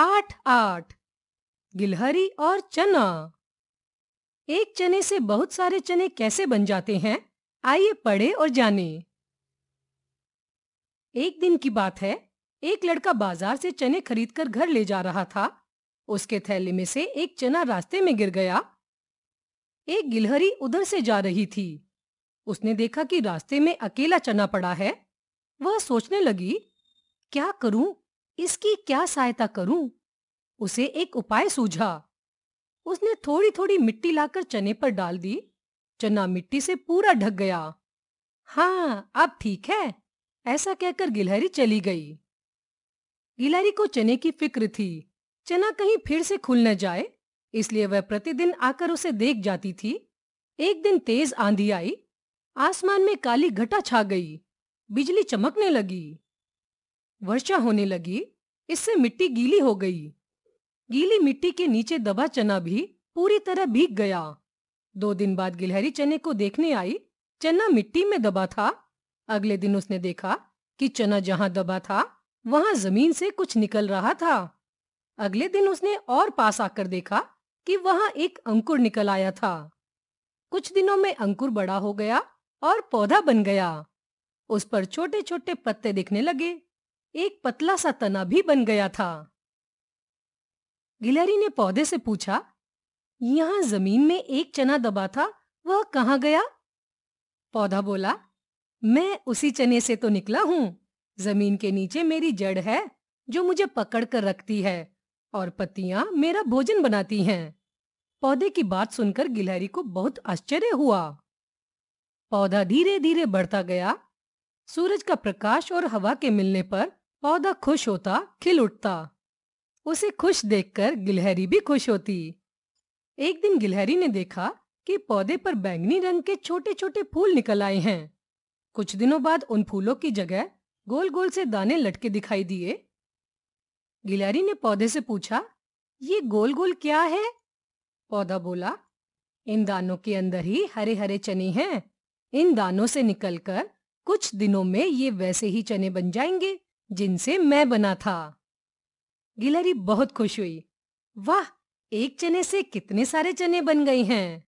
पाठ आठ गिलहरी और चना एक चने से बहुत सारे चने कैसे बन जाते हैं आइए पढ़े और जाने एक दिन की बात है एक लड़का बाजार से चने खरीदकर घर ले जा रहा था उसके थैले में से एक चना रास्ते में गिर गया एक गिलहरी उधर से जा रही थी उसने देखा कि रास्ते में अकेला चना पड़ा है वह सोचने लगी क्या करूं इसकी क्या सहायता करूं उसे एक उपाय सूझा उसने थोड़ी थोड़ी मिट्टी लाकर चने पर डाल दी चना मिट्टी से पूरा ढक गया हाँ अब ठीक है ऐसा कहकर गिलहरी चली गई गिलहरी को चने की फिक्र थी चना कहीं फिर से खुल न जाए इसलिए वह प्रतिदिन आकर उसे देख जाती थी एक दिन तेज आंधी आई आसमान में काली घटा छा गई बिजली चमकने लगी वर्षा होने लगी इससे मिट्टी गीली हो गई गीली मिट्टी के नीचे दबा चना भी पूरी तरह भीग गया दो दिन बाद गिलहरी चने को देखने आई चना मिट्टी में दबा था अगले दिन उसने देखा कि चना जहां दबा था वहां जमीन से कुछ निकल रहा था अगले दिन उसने और पास आकर देखा कि वहां एक अंकुर निकल आया था कुछ दिनों में अंकुर बड़ा हो गया और पौधा बन गया उस पर छोटे छोटे पत्ते दिखने लगे एक पतला सा तना भी बन गया था गिलहरी ने पौधे से पूछा यहाँ जमीन में एक चना दबा था वह कहा गया पौधा बोला मैं उसी चने से तो निकला हूं जमीन के नीचे मेरी जड़ है जो मुझे पकड़ कर रखती है और पत्तियां मेरा भोजन बनाती हैं पौधे की बात सुनकर गिलहरी को बहुत आश्चर्य हुआ पौधा धीरे धीरे बढ़ता गया सूरज का प्रकाश और हवा के मिलने पर पौधा खुश होता खिल उठता उसे खुश देखकर गिलहरी भी खुश होती एक दिन गिलहरी ने देखा कि पौधे पर बैंगनी रंग के छोटे छोटे फूल निकल आए हैं कुछ दिनों बाद उन फूलों की जगह गोल गोल से दाने लटके दिखाई दिए गिलहरी ने पौधे से पूछा ये गोल गोल क्या है पौधा बोला इन दानों के अंदर ही हरे हरे चने हैं इन दानों से निकलकर कुछ दिनों में ये वैसे ही चने बन जाएंगे जिनसे मैं बना था गिलहरी बहुत खुश हुई वाह एक चने से कितने सारे चने बन गए हैं